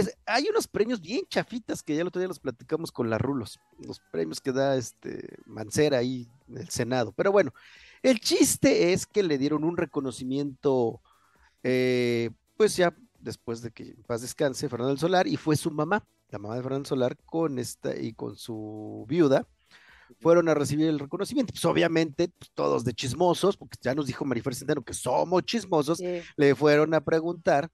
Pues, hay unos premios bien chafitas que ya el otro día los platicamos con las Rulos, los premios que da este Mancera ahí en el Senado. Pero bueno, el chiste es que le dieron un reconocimiento, eh, pues ya después de que paz descanse Fernando Solar, y fue su mamá, la mamá de Fernando Solar, con esta y con su viuda, fueron a recibir el reconocimiento. Pues obviamente, pues, todos de chismosos, porque ya nos dijo Marifer Centeno que somos chismosos, le fueron a preguntar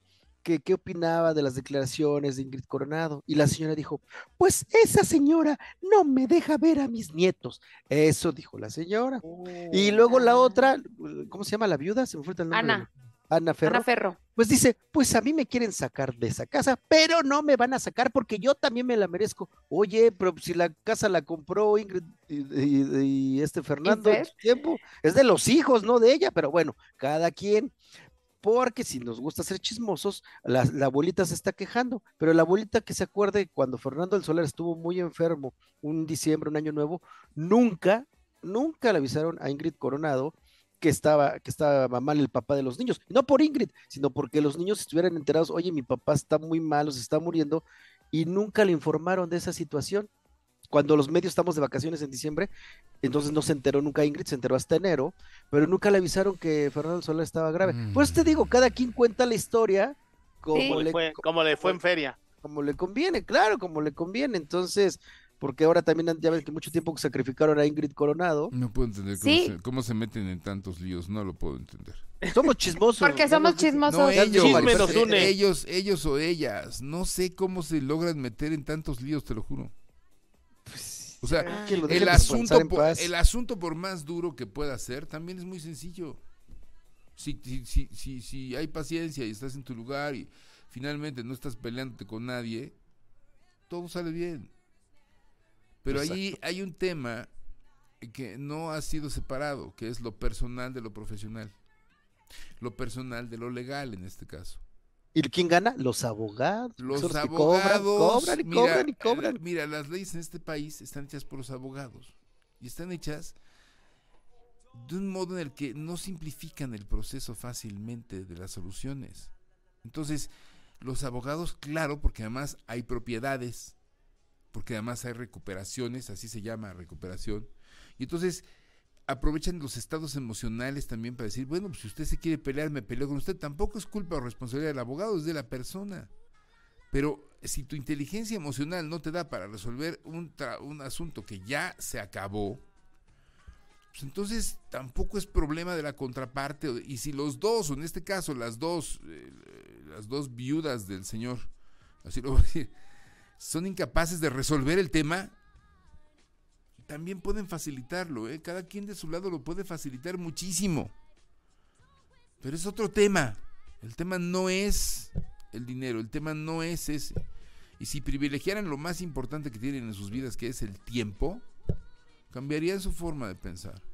que qué opinaba de las declaraciones de Ingrid Coronado. Y la señora dijo, pues esa señora no me deja ver a mis nietos. Eso dijo la señora. y oh, luego la otra, ¿cómo se llama la viuda? Se me el nombre. Ana. Ana Ferro. Pues dice, pues a mí me quieren sacar de esa casa, pero no me van a sacar porque yo también me la merezco. Oye, pero si la casa la compró Ingrid y, este Fernando, tiempo es de los hijos, no de ella, pero bueno, cada quien porque si nos gusta ser chismosos, la, abuelita se está quejando, pero la abuelita que se acuerde cuando Fernando del Solar estuvo muy enfermo, un diciembre, un año nuevo, nunca, nunca le avisaron a Ingrid Coronado que estaba, que estaba mal el papá de los niños, no por Ingrid, sino porque los niños estuvieran enterados, oye, mi papá está muy malo, se está muriendo, y nunca le informaron de esa situación cuando los medios estamos de vacaciones en diciembre, entonces no se enteró nunca Ingrid, se enteró hasta enero, pero nunca le avisaron que Fernando Soler estaba grave. Por eso te mm. digo, cada quien cuenta la historia como, le, fue, como, le fue en feria. Como le conviene, claro, como le conviene. Entonces, porque ahora también ya ves que mucho tiempo que sacrificaron a Ingrid Coronado. No puedo entender cómo, se, meten en tantos líos, no lo puedo entender. Somos chismosos. Porque somos chismosos. ellos, ellos o ellas, no sé cómo se logran meter en tantos líos, te lo juro. O sea, ah, el, asunto por, el asunto por más duro que pueda ser, también es muy sencillo. Si, si, si, si, hay paciencia y estás en tu lugar y finalmente no estás peleándote con nadie, todo sale bien. Pero ahí hay un tema que no ha sido separado, que es lo personal de lo profesional. Lo personal de lo legal en este caso. ¿Y quién gana? Los abogados. Pues, los abogados. cobran, y cobran y eh, cobran. Mira, las leyes en este país están hechas por los abogados. Y están hechas de un modo en el que no simplifican el proceso fácilmente de las soluciones. Entonces, los abogados, claro, porque además hay propiedades, porque además hay recuperaciones, así se llama recuperación. Y entonces, aprovechan los estados emocionales también para decir, bueno, pues si usted se quiere pelear, me peleo con usted. Tampoco es culpa o responsabilidad del abogado, es de la persona. Pero si tu inteligencia emocional no te da para resolver un, un asunto que ya se acabó, pues entonces tampoco es problema de la contraparte. Y si los dos, o en este caso las dos, eh, las dos viudas del señor, así lo voy a decir, son incapaces de resolver el tema, también pueden facilitarlo, ¿eh? cada quien de su lado lo puede facilitar muchísimo. Pero es otro tema. El tema no es el dinero, el tema no es ese. Y si privilegiaran lo más importante que tienen en sus vidas, que es el tiempo, cambiarían su forma de pensar.